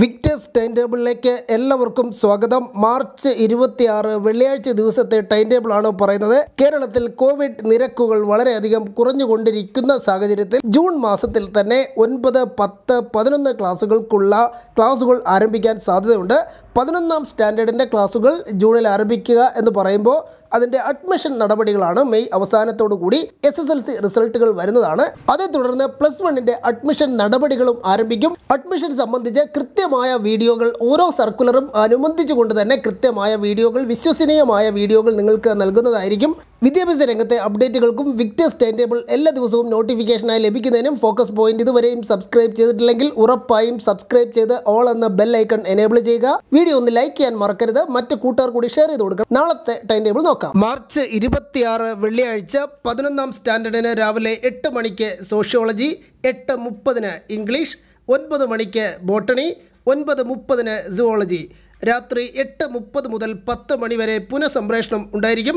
Victers time ടേബിളിലേക്ക് എല്ലാവർക്കും സ്വാഗതം March ഇരുപത്തിയാറ് വെള്ളിയാഴ്ച ദിവസത്തെ ടൈം ടേബിളാണ് പറയുന്നത് കേരളത്തിൽ കോവിഡ് നിരക്കുകൾ വളരെയധികം കുറഞ്ഞുകൊണ്ടിരിക്കുന്ന സാഹചര്യത്തിൽ ജൂൺ മാസത്തിൽ തന്നെ ഒൻപത് പത്ത് പതിനൊന്ന് ക്ലാസ്സുകൾക്കുള്ള ക്ലാസ്സുകൾ ആരംഭിക്കാൻ സാധ്യതയുണ്ട് പതിനൊന്നാം സ്റ്റാൻഡേർഡിൻ്റെ ക്ലാസ്സുകൾ ജൂണിൽ ആരംഭിക്കുക എന്ന് പറയുമ്പോൾ അതിന്റെ അഡ്മിഷൻ നടപടികളാണ് മെയ് അവസാനത്തോടു കൂടി എസ് എസ് എൽ സി റിസൾട്ടുകൾ വരുന്നതാണ് അതേ തുടർന്ന് പ്ലസ് വണ്ണിന്റെ അഡ്മിഷൻ നടപടികളും ആരംഭിക്കും അഡ്മിഷൻ സംബന്ധിച്ച് കൃത്യമായ വീഡിയോകൾ ഓരോ സർക്കുലറും അനുബന്ധിച്ചുകൊണ്ട് തന്നെ കൃത്യമായ വീഡിയോകൾ വിശ്വസനീയമായ വീഡിയോകൾ നിങ്ങൾക്ക് നൽകുന്നതായിരിക്കും വിദ്യാഭ്യാസ രംഗത്തെ അപ്ഡേറ്റുകൾക്കും വിക്ടേഴ്സ് ടൈം ടേബിൾ എല്ലാ ദിവസവും നോട്ടിഫിക്കേഷനായി ലഭിക്കുന്നതിനും ഫോക്കസ് പോയിന്റ് ഇതുവരെയും സബ്സ്ക്രൈബ് ചെയ്തിട്ടില്ലെങ്കിൽ ഉറപ്പായും സബ്സ്ക്രൈബ് ചെയ്ത് ഓൾ എന്ന ബെൽ ഐക്കൺ എനേബിൾ ചെയ്യുക വീഡിയോ ഒന്ന് ലൈക്ക് ചെയ്യാൻ മറക്കരുത് മറ്റു കൂട്ടുകാർ കൂടി ഷെയർ ചെയ്ത് കൊടുക്കണം നാളത്തെ ടൈം ടേബിൾ നോക്കാം മാർച്ച് ഇരുപത്തിയാറ് വെള്ളിയാഴ്ച പതിനൊന്നാം സ്റ്റാൻഡേർഡിന് രാവിലെ എട്ട് മണിക്ക് സോഷ്യോളജി എട്ട് മുപ്പതിന് ഇംഗ്ലീഷ് ഒൻപത് മണിക്ക് ബോട്ടണി ഒൻപത് മുപ്പതിന് സുവോളജി രാത്രി എട്ട് മുപ്പത് മുതൽ പത്ത് മണിവരെ പുനഃസംപ്രേഷണം ഉണ്ടായിരിക്കും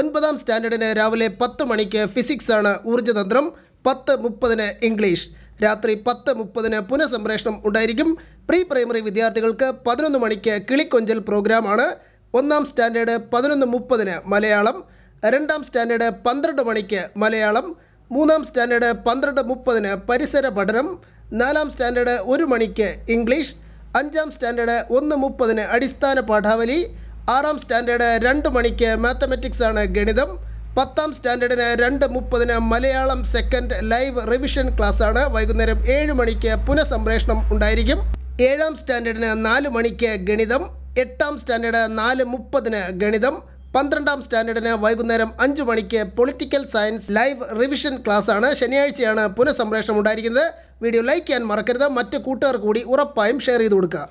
ഒൻപതാം സ്റ്റാൻഡേർഡിന് രാവിലെ പത്ത് മണിക്ക് ഫിസിക്സ് ആണ് ഊർജ്ജതന്ത്രം പത്ത് മുപ്പതിന് ഇംഗ്ലീഷ് രാത്രി പത്ത് മുപ്പതിന് പുനഃസംപ്രേഷണം ഉണ്ടായിരിക്കും പ്രീ പ്രൈമറി വിദ്യാർത്ഥികൾക്ക് പതിനൊന്ന് മണിക്ക് കിളിക്കൊഞ്ചൽ പ്രോഗ്രാമാണ് ഒന്നാം സ്റ്റാൻഡേർഡ് പതിനൊന്ന് മുപ്പതിന് മലയാളം രണ്ടാം സ്റ്റാൻഡേർഡ് പന്ത്രണ്ട് മണിക്ക് മലയാളം മൂന്നാം സ്റ്റാൻഡേർഡ് പന്ത്രണ്ട് മുപ്പതിന് പരിസര പഠനം നാലാം സ്റ്റാൻഡേർഡ് ഒരു മണിക്ക് ഇംഗ്ലീഷ് അഞ്ചാം സ്റ്റാൻഡേർഡ് ഒന്ന് മുപ്പതിന് അടിസ്ഥാന പാഠാവലി ആറാം സ്റ്റാൻഡേർഡ് രണ്ട് മണിക്ക് മാത്തമെറ്റിക്സ് ആണ് ഗണിതം പത്താം സ്റ്റാൻഡേർഡിന് രണ്ട് മുപ്പതിന് Malayalam second live revision class ആണ് വൈകുന്നേരം ഏഴ് മണിക്ക് പുനഃസംപ്രേഷണം ഉണ്ടായിരിക്കും ഏഴാം സ്റ്റാൻഡേർഡിന് നാല് മണിക്ക് ഗണിതം എട്ടാം സ്റ്റാൻഡേർഡ് നാല് മുപ്പതിന് ഗണിതം പന്ത്രണ്ടാം സ്റ്റാൻഡേർഡിന് വൈകുന്നേരം അഞ്ച് മണിക്ക് political science live revision class ആണ് ശനിയാഴ്ചയാണ് പുനഃസംപ്രേഷണം ഉണ്ടായിരിക്കുന്നത് വീഡിയോ ലൈക്ക് ചെയ്യാൻ മറക്കരുത് മറ്റ് കൂട്ടുകാർ കൂടി ഉറപ്പായും ഷെയർ ചെയ്ത് കൊടുക്കുക